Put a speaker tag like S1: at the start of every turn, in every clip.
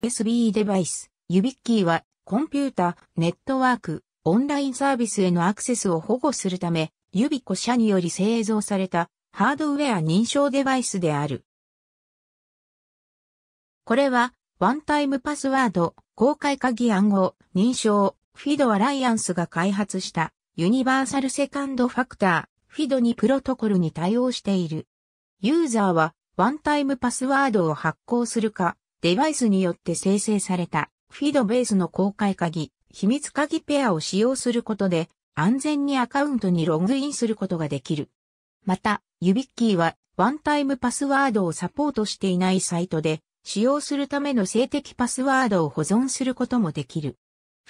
S1: USB デバイス、ユビッキーは、コンピュータ、ネットワーク、オンラインサービスへのアクセスを保護するため、ユビコ社により製造された、ハードウェア認証デバイスである。これは、ワンタイムパスワード、公開鍵暗号、認証、フィドアライアンスが開発した、ユニバーサルセカンドファクター、フィドにプロトコルに対応している。ユーザーは、ワンタイムパスワードを発行するか、デバイスによって生成されたフィードベースの公開鍵、秘密鍵ペアを使用することで安全にアカウントにログインすることができる。また、ユビッキーはワンタイムパスワードをサポートしていないサイトで使用するための性的パスワードを保存することもできる。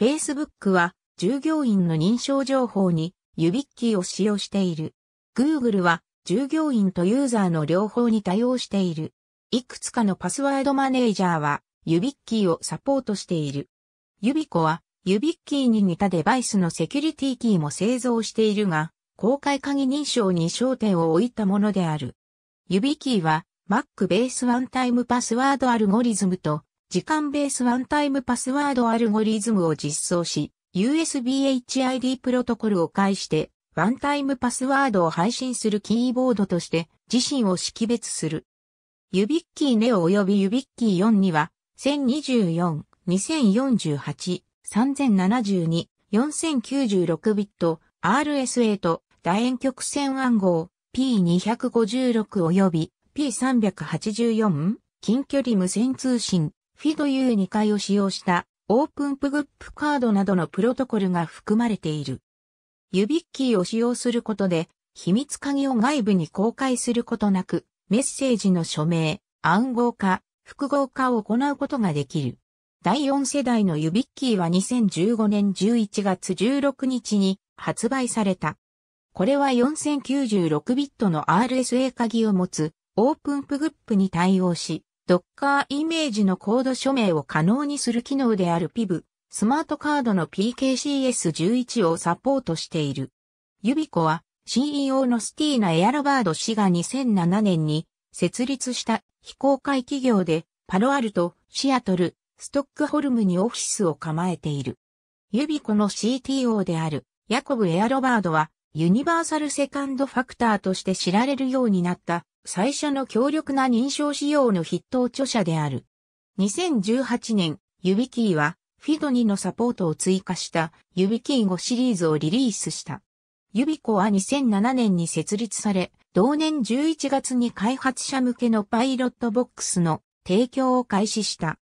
S1: Facebook は従業員の認証情報にユビッキーを使用している。Google は従業員とユーザーの両方に対応している。いくつかのパスワードマネージャーは、ユビッキーをサポートしている。ユビコは、ユビッキーに似たデバイスのセキュリティキーも製造しているが、公開鍵認証に焦点を置いたものである。ユビキーは、Mac ベースワンタイムパスワードアルゴリズムと、時間ベースワンタイムパスワードアルゴリズムを実装し、USBHID プロトコルを介して、ワンタイムパスワードを配信するキーボードとして、自身を識別する。ユビッキーネオ及びユビッキー4には、1024、2048、3072、4096ビット、RSA と楕円曲線暗号 P256 及び P384 近距離無線通信 FIDU2 回を使用したオープンプグップカードなどのプロトコルが含まれている。ユビッキーを使用することで秘密鍵を外部に公開することなくメッセージの署名、暗号化、複合化を行うことができる。第4世代のユビッキーは2015年11月16日に発売された。これは4096ビットの RSA 鍵を持つオープンプグップに対応し、Docker イメージのコード署名を可能にする機能である PIV、スマートカードの PKCS11 をサポートしている。ユビコは CEO のスティーナ・エアロバード氏が2007年に設立した非公開企業でパロアルト、シアトル、ストックホルムにオフィスを構えている。ユビコの CTO であるヤコブ・エアロバードはユニバーサルセカンドファクターとして知られるようになった最初の強力な認証仕様の筆頭著者である。2018年、ユビキーはフィドニのサポートを追加したユビキー5シリーズをリリースした。ユビコは2007年に設立され、同年11月に開発者向けのパイロットボックスの提供を開始した。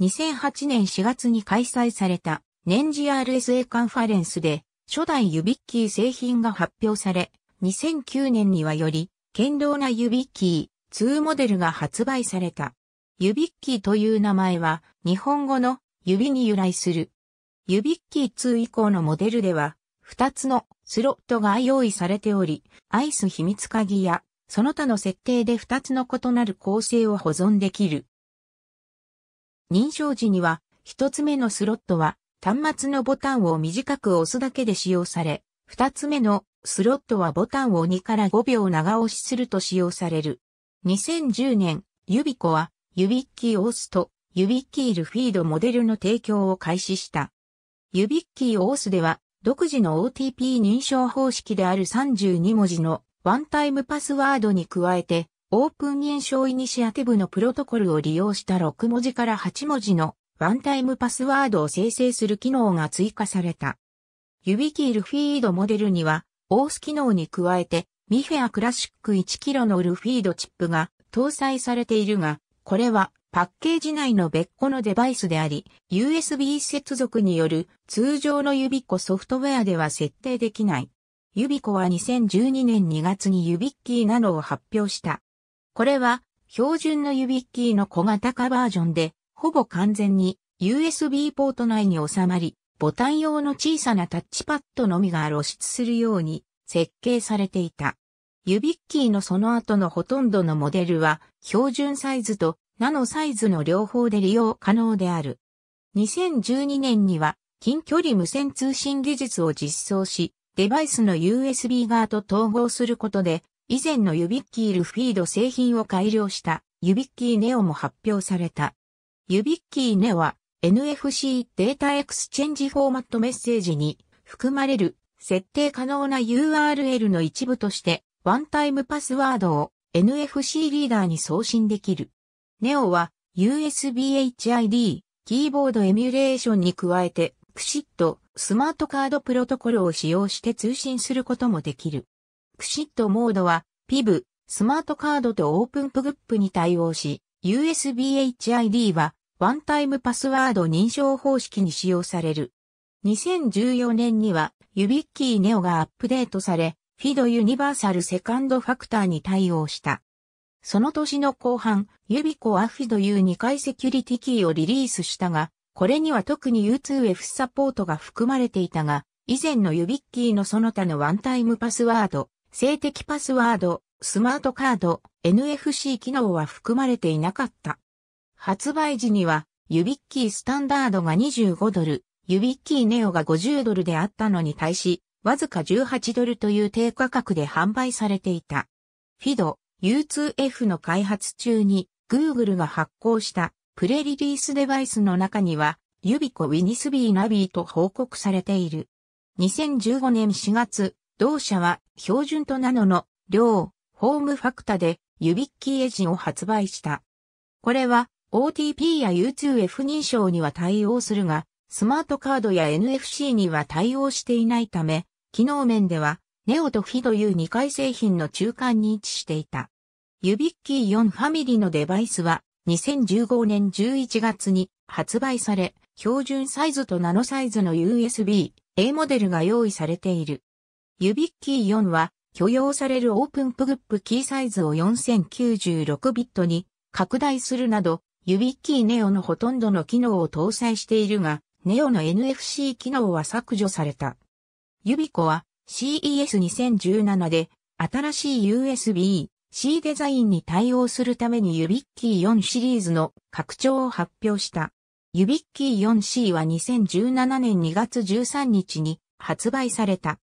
S1: 2008年4月に開催された年次 r s a カンファレンスで初代ユビッキー製品が発表され、2009年にはより堅牢なユビッキー2モデルが発売された。ユビッキーという名前は日本語の指に由来する。ユビッキー2以降のモデルでは2つのスロットが用意されており、アイス秘密鍵や、その他の設定で2つの異なる構成を保存できる。認証時には、1つ目のスロットは、端末のボタンを短く押すだけで使用され、2つ目のスロットはボタンを2から5秒長押しすると使用される。2010年、ユビコは、ユビッキーオースと、ユビッキールフィードモデルの提供を開始した。ユビッキーオースでは、独自の OTP 認証方式である32文字のワンタイムパスワードに加えて、オープン認証イニシアティブのプロトコルを利用した6文字から8文字のワンタイムパスワードを生成する機能が追加された。指切キールフィードモデルには、オース機能に加えて、ミフェアクラシック1キロのルフィードチップが搭載されているが、これはパッケージ内の別個のデバイスであり、USB 接続による通常の指子ソフトウェアでは設定できない。指子は2012年2月に指キーなどを発表した。これは標準の指キーの小型化バージョンで、ほぼ完全に USB ポート内に収まり、ボタン用の小さなタッチパッドのみが露出するように設計されていた。指キーのその後のほとんどのモデルは標準サイズとナノサイズの両方で利用可能である。2012年には近距離無線通信技術を実装し、デバイスの USB 側と統合することで、以前のユビッキールフィード製品を改良したユビッキーネオも発表された。ユビッキーネオは NFC データエクスチェンジフォーマットメッセージに含まれる設定可能な URL の一部としてワンタイムパスワードを NFC リーダーに送信できる。ネオは USBHID キーボードエミュレーションに加えて、クシッドスマートカードプロトコルを使用して通信することもできる。クシッドモードは PIV、スマートカードとオープンプグップに対応し、USBHID はワンタイムパスワード認証方式に使用される。2014年にはユビッキーネオがアップデートされ、フィドユニバーサルセカンドファクターに対応した。その年の後半、ユビコアフィという2回セキュリティキーをリリースしたが、これには特に U2F サポートが含まれていたが、以前のユビッキーのその他のワンタイムパスワード、性的パスワード、スマートカード、NFC 機能は含まれていなかった。発売時には、ユビッキースタンダードが25ドル、ユビッキーネオが50ドルであったのに対し、わずか18ドルという低価格で販売されていた。フィド、U2F の開発中に Google が発行したプレリリースデバイスの中には、ユビコ・ウィニスビー・ナビーと報告されている。2015年4月、同社は標準とナノの両ホームファクタでユビッキーエジンを発売した。これは OTP や U2F 認証には対応するが、スマートカードや NFC には対応していないため、機能面では、ネオとフィいう2回製品の中間に位置していた。ユビッキー4ファミリーのデバイスは2015年11月に発売され、標準サイズとナノサイズの USB A モデルが用意されている。ユビッキー4は許容されるオープンプグップキーサイズを4096ビットに拡大するなど、ユビッキーネオのほとんどの機能を搭載しているが、ネオの NFC 機能は削除された。ユビコは CES2017 で新しい USB C デザインに対応するためにユビッキー4シリーズの拡張を発表した。ユビッキー 4C は2017年2月13日に発売された。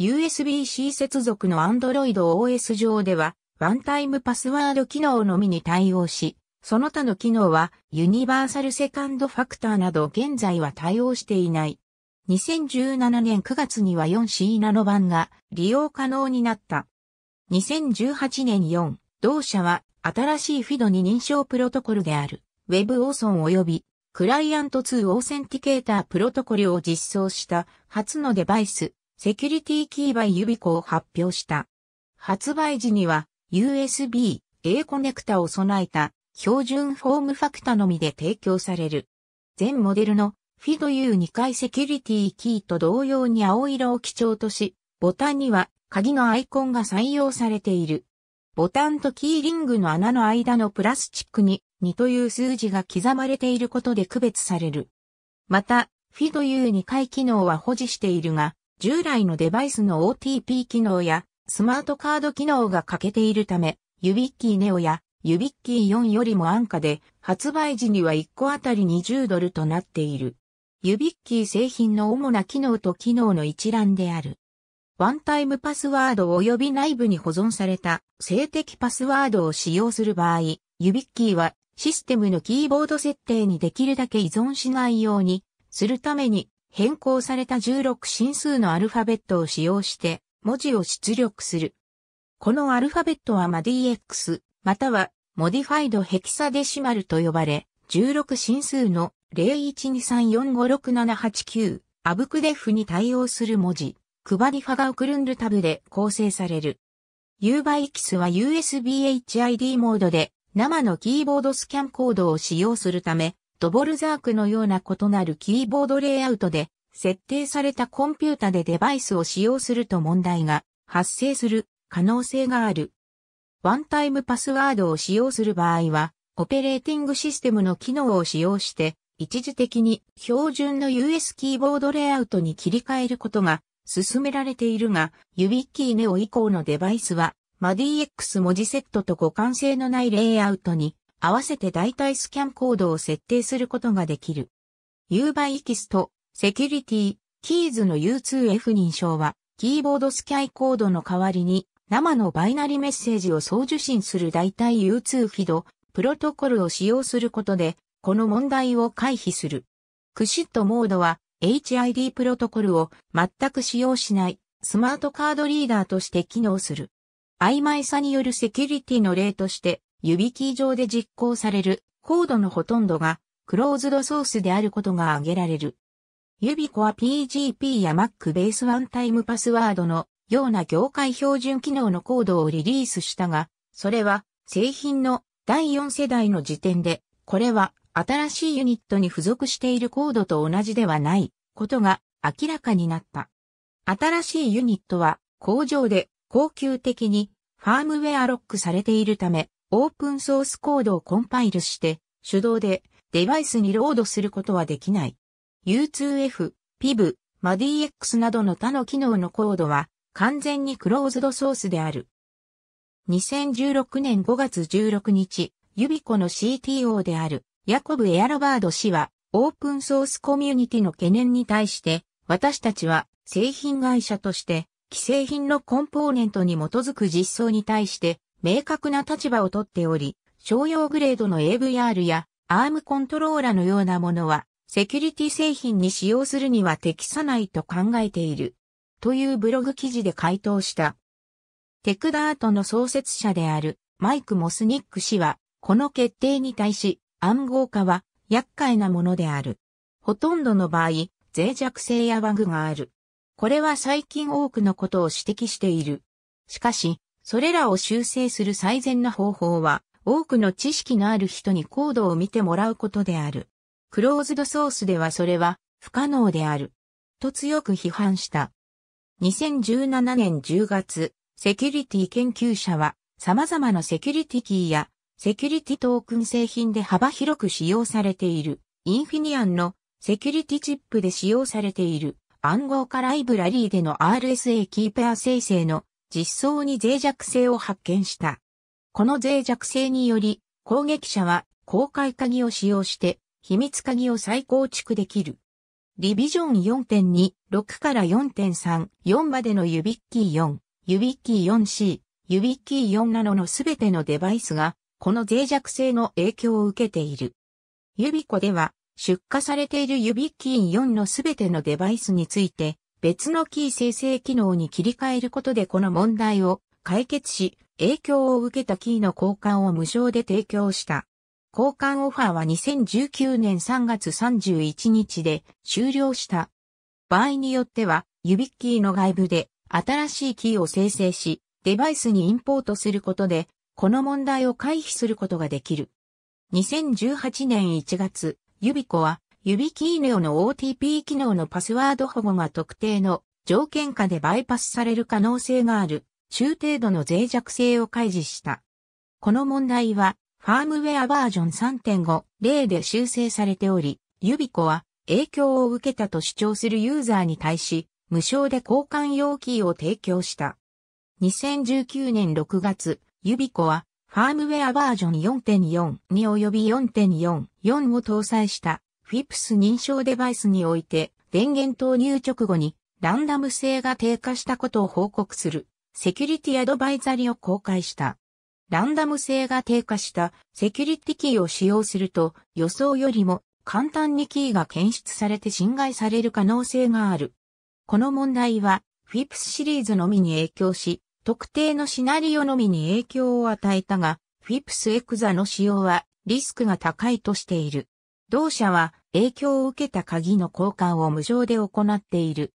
S1: USB-C 接続の Android OS 上では、ワンタイムパスワード機能のみに対応し、その他の機能は、ユニバーサルセカンドファクターなど現在は対応していない。2017年9月には 4C ナノ版が利用可能になった。2018年4、同社は新しいフィドに認証プロトコルである Web オーソン及びクライアント2オーセンティケータープロトコルを実装した初のデバイスセキュリティキーバイユビコを発表した。発売時には USB A コネクタを備えた標準フォームファクタのみで提供される。全モデルのフィド U2 回セキュリティキーと同様に青色を基調とし、ボタンには鍵のアイコンが採用されている。ボタンとキーリングの穴の間のプラスチックに2という数字が刻まれていることで区別される。また、フィという2回機能は保持しているが、従来のデバイスの OTP 機能やスマートカード機能が欠けているため、ユビッキーネオやユビッキー4よりも安価で、発売時には1個あたり20ドルとなっている。ユビッキー製品の主な機能と機能の一覧である。ワンタイムパスワード及び内部に保存された性的パスワードを使用する場合、ユビッキーはシステムのキーボード設定にできるだけ依存しないようにするために変更された16進数のアルファベットを使用して文字を出力する。このアルファベットは MADX またはモディファイドヘキサデシマルと呼ばれ、16進数の012345678 9アブクデフに対応する文字。クバリファがクルンルタブで構成される。u キ x は USBHID モードで生のキーボードスキャンコードを使用するため、ドボルザークのような異なるキーボードレイアウトで設定されたコンピュータでデバイスを使用すると問題が発生する可能性がある。ワンタイムパスワードを使用する場合は、オペレーティングシステムの機能を使用して、一時的に標準の US キーボードレイアウトに切り替えることが進められているが、ユビッキーネオ以降のデバイスは、MADX 文字セットと互換性のないレイアウトに合わせて代替スキャンコードを設定することができる。ユーバイキスト、セキュリティ、キーズの U2F 認証は、キーボードスキャイコードの代わりに、生のバイナリメッセージを送受信する代替 U2 フィド、プロトコルを使用することで、この問題を回避する。クシットモードは、HID プロトコルを全く使用しないスマートカードリーダーとして機能する。曖昧さによるセキュリティの例として指キー上で実行されるコードのほとんどがクローズドソースであることが挙げられる。指コア PGP や Mac ベースワンタイムパスワードのような業界標準機能のコードをリリースしたが、それは製品の第4世代の時点で、これは新しいユニットに付属しているコードと同じではないことが明らかになった。新しいユニットは工場で高級的にファームウェアロックされているため、オープンソースコードをコンパイルして、手動でデバイスにロードすることはできない。U2F、PIV、MADX などの他の機能のコードは完全にクローズドソースである。2016年5月16日、ユビコの CTO であるヤコブ・エアロバード氏は、オープンソースコミュニティの懸念に対して、私たちは製品会社として、既製品のコンポーネントに基づく実装に対して、明確な立場をとっており、商用グレードの AVR や ARM コントローラのようなものは、セキュリティ製品に使用するには適さないと考えている。というブログ記事で回答した。テクダートの創設者であるマイク・モスニック氏は、この決定に対し、暗号化は厄介なものである。ほとんどの場合、脆弱性やバグがある。これは最近多くのことを指摘している。しかし、それらを修正する最善な方法は、多くの知識のある人にコードを見てもらうことである。クローズドソースではそれは不可能である。と強く批判した。2017年10月、セキュリティ研究者は様々なセキュリティキーやセキュリティトークン製品で幅広く使用されている、インフィニアンのセキュリティチップで使用されている暗号化ライブラリーでの RSA キーペア生成の実装に脆弱性を発見した。この脆弱性により攻撃者は公開鍵を使用して秘密鍵を再構築できる。リビジョン4.2、6から4.3、4までのユビッキー4、ユビッキー 4C、ユビッキー4などのすべてのデバイスがこの脆弱性の影響を受けている。ユビコでは、出荷されているユビキーン4のすべてのデバイスについて、別のキー生成機能に切り替えることでこの問題を解決し、影響を受けたキーの交換を無償で提供した。交換オファーは2019年3月31日で終了した。場合によっては、ユビッキーの外部で新しいキーを生成し、デバイスにインポートすることでこの問題を回避することができる。2018年1月、ユビコは、ユビキーネオの OTP 機能のパスワード保護が特定の条件下でバイパスされる可能性がある、中程度の脆弱性を開示した。この問題は、ファームウェアバージョン3 5例で修正されており、ユビコは影響を受けたと主張するユーザーに対し、無償で交換用キーを提供した。2019年6月、ユビコは、ファームウェアバージョン4.4に及び4.4.4を搭載したフィップス認証デバイスにおいて、電源投入直後にランダム性が低下したことを報告するセキュリティアドバイザリを公開した。ランダム性が低下したセキュリティキーを使用すると予想よりも簡単にキーが検出されて侵害される可能性がある。この問題は FIPS シリーズのみに影響し、特定のシナリオのみに影響を与えたが、フィプスエクザの使用はリスクが高いとしている。同社は影響を受けた鍵の交換を無償で行っている。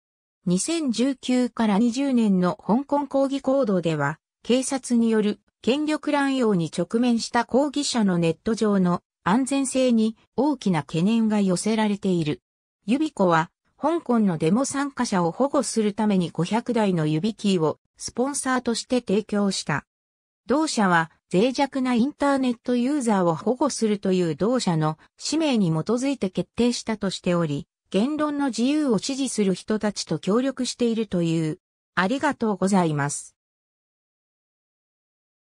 S1: 2019から20年の香港抗議行動では、警察による権力乱用に直面した抗議者のネット上の安全性に大きな懸念が寄せられている。ユビコは、香港のデモ参加者を保護するために500台の指キーをスポンサーとして提供した。同社は脆弱なインターネットユーザーを保護するという同社の使命に基づいて決定したとしており、言論の自由を支持する人たちと協力しているという。ありがとうございます。